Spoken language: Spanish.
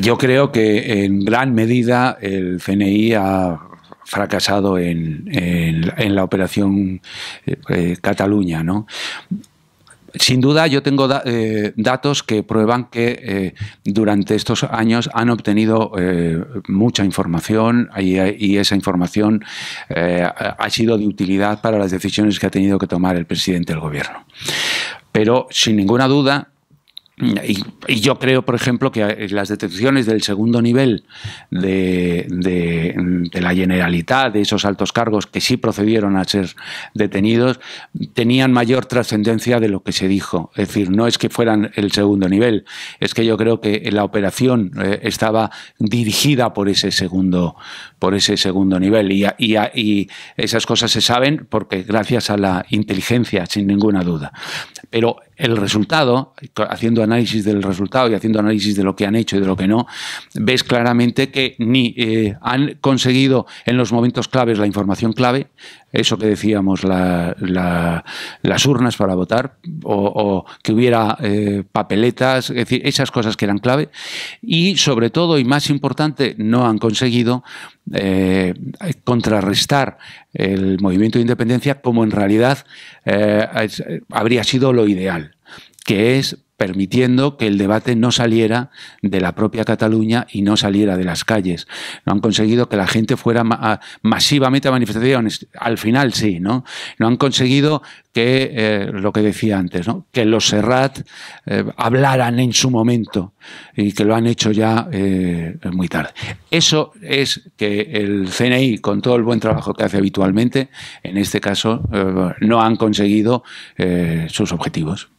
Yo creo que en gran medida el CNI ha fracasado en, la operación eh, Cataluña, Sin duda, yo tengo eh, datos que prueban que eh, durante estos años han obtenido mucha información y esa información ha sido de utilidad para las decisiones que ha tenido que tomar el presidente del gobierno. Pero, sin ninguna duda, y, yo creo, por ejemplo, que las detenciones del segundo nivel de, la generalidad, de esos altos cargos que sí procedieron a ser detenidos, tenían mayor trascendencia de lo que se dijo. Es decir, no es que fueran el segundo nivel, es que yo creo que la operación eh, estaba dirigida por ese segundo, por ese segundo nivel. Y, y, y esas cosas se saben porque gracias a la inteligencia, sin ninguna duda. Pero el resultado, haciendo análisis del resultado y haciendo análisis de lo que han hecho y de lo que no, ves claramente que ni eh, han conseguido en los momentos claves la información clave, eso que decíamos, las urnas para votar, o, que hubiera eh, papeletas, es decir, esas cosas que eran clave, y sobre todo y más importante, no han conseguido eh, contrarrestar el movimiento de independencia como en realidad habría sido lo ideal que es permitiendo que el debate no saliera de la propia Cataluña y no saliera de las calles. No han conseguido que la gente fuera masivamente a manifestaciones. Al final sí, ¿no? No han conseguido que, eh, lo que decía antes, que los Serrat eh, hablaran en su momento y que lo han hecho ya eh, muy tarde. Eso es que el CNI, con todo el buen trabajo que hace habitualmente, en este caso no han conseguido sus objetivos.